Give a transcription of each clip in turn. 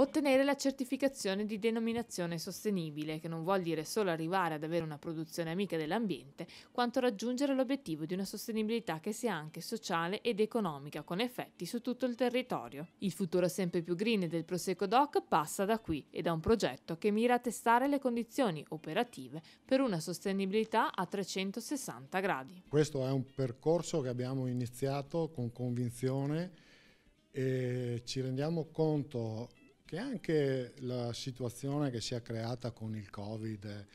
Ottenere la certificazione di denominazione sostenibile, che non vuol dire solo arrivare ad avere una produzione amica dell'ambiente, quanto raggiungere l'obiettivo di una sostenibilità che sia anche sociale ed economica, con effetti su tutto il territorio. Il futuro sempre più green del Prosecco DOC passa da qui e da un progetto che mira a testare le condizioni operative per una sostenibilità a 360 gradi. Questo è un percorso che abbiamo iniziato con convinzione e ci rendiamo conto che anche la situazione che si è creata con il Covid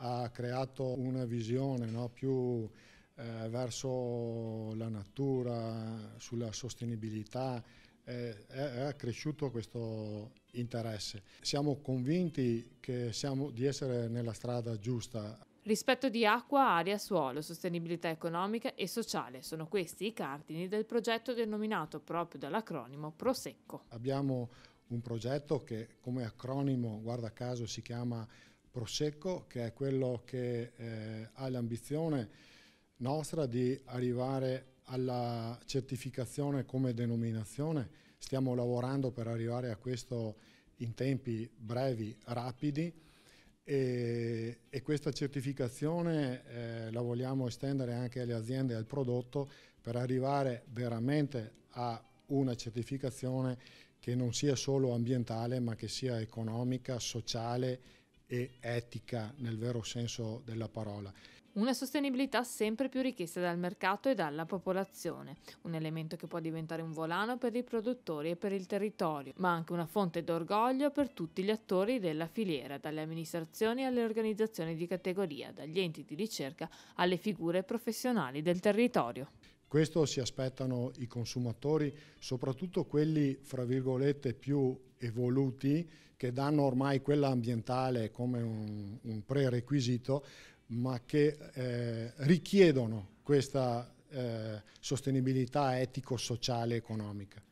ha creato una visione no, più eh, verso la natura, sulla sostenibilità, eh, è, cresciuto questo interesse. Siamo convinti che siamo, di essere nella strada giusta. Rispetto di acqua, aria, suolo, sostenibilità economica e sociale sono questi i cardini del progetto denominato proprio dall'acronimo Prosecco. Abbiamo un progetto che come acronimo, guarda caso, si chiama Prosecco, che è quello che eh, ha l'ambizione nostra di arrivare alla certificazione come denominazione. Stiamo lavorando per arrivare a questo in tempi brevi, rapidi e, e questa certificazione eh, la vogliamo estendere anche alle aziende e al prodotto per arrivare veramente a una certificazione che non sia solo ambientale ma che sia economica, sociale e etica nel vero senso della parola. Una sostenibilità sempre più richiesta dal mercato e dalla popolazione, un elemento che può diventare un volano per i produttori e per il territorio, ma anche una fonte d'orgoglio per tutti gli attori della filiera, dalle amministrazioni alle organizzazioni di categoria, dagli enti di ricerca alle figure professionali del territorio. Questo si aspettano i consumatori, soprattutto quelli, fra virgolette, più evoluti, che danno ormai quella ambientale come un, un prerequisito, ma che eh, richiedono questa eh, sostenibilità etico-sociale economica.